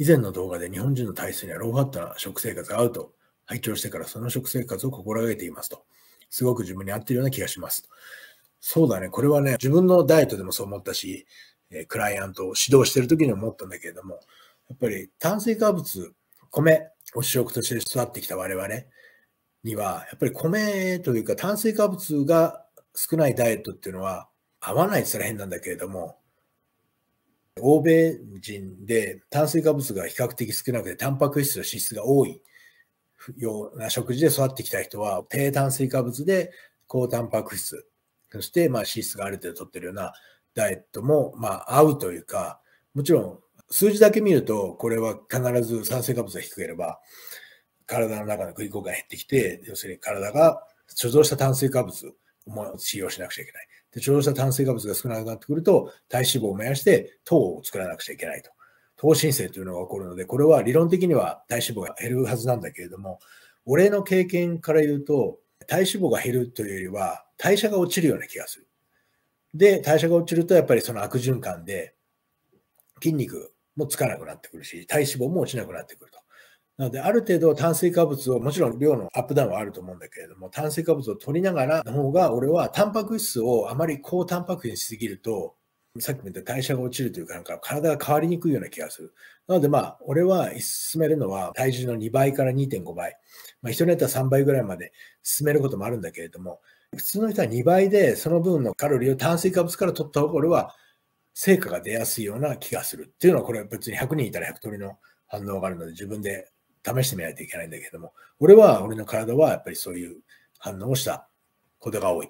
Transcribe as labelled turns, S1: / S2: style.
S1: 以前の動画で日本人の体質にはローハットな食生活が合うと拝聴してからその食生活を心がけていますと。すごく自分に合ってるような気がします。そうだね。これはね、自分のダイエットでもそう思ったし、クライアントを指導してる時に思ったんだけれども、やっぱり炭水化物、米を主食として育ってきた我々には、やっぱり米というか炭水化物が少ないダイエットっていうのは合わないって言ったら変なんだけれども、欧米人で炭水化物が比較的少なくて、タンパク質の脂質が多いような食事で育ってきた人は、低炭水化物で高タンパク質、そしてまあ脂質がある程度取ってるようなダイエットもまあ合うというか、もちろん数字だけ見ると、これは必ず酸性化物が低ければ、体の中の食い込みが減ってきて、要するに体が貯蔵した炭水化物を使用しなくちゃいけない。適応した炭水化物が少なくなってくると、体脂肪を燃やして糖を作らなくちゃいけないと。糖新生というのが起こるので、これは理論的には体脂肪が減るはずなんだけれども、俺の経験から言うと、体脂肪が減るというよりは、代謝が落ちるような気がする。で、代謝が落ちると、やっぱりその悪循環で、筋肉もつかなくなってくるし、体脂肪も落ちなくなってくると。なので、ある程度炭水化物を、もちろん量のアップダウンはあると思うんだけれども、炭水化物を取りながらの方が、俺はタンパク質をあまり高タンパク質にしすぎると、さっきも言った代謝が落ちるというか、なんか体が変わりにくいような気がする。なのでまあ、俺は進めるのは体重の2倍から2.5倍。まあ、人によっては3倍ぐらいまで進めることもあるんだけれども、普通の人は2倍で、その分のカロリーを炭水化物から取った方が、俺は成果が出やすいような気がするっていうのは、これは別に100人いたら100通りの反応があるので、自分で試してみないといけないんだけども、俺は、俺の体はやっぱりそういう反応をしたことが多い。